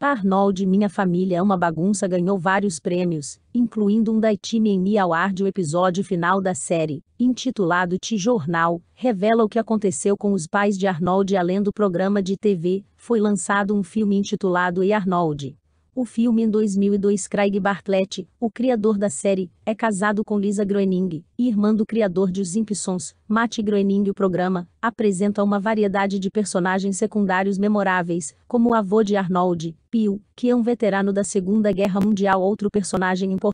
Arnold Minha Família é uma Bagunça ganhou vários prêmios, incluindo um da Time em Me ao ar o episódio final da série, intitulado T-Jornal, revela o que aconteceu com os pais de Arnold além do programa de TV, foi lançado um filme intitulado E Arnold, o filme em 2002 Craig Bartlett, o criador da série, é casado com Lisa Groening, irmã do criador de Os Simpsons, Matt Groening. O programa apresenta uma variedade de personagens secundários memoráveis, como o avô de Arnold, Pio, que é um veterano da Segunda Guerra Mundial. Outro personagem importante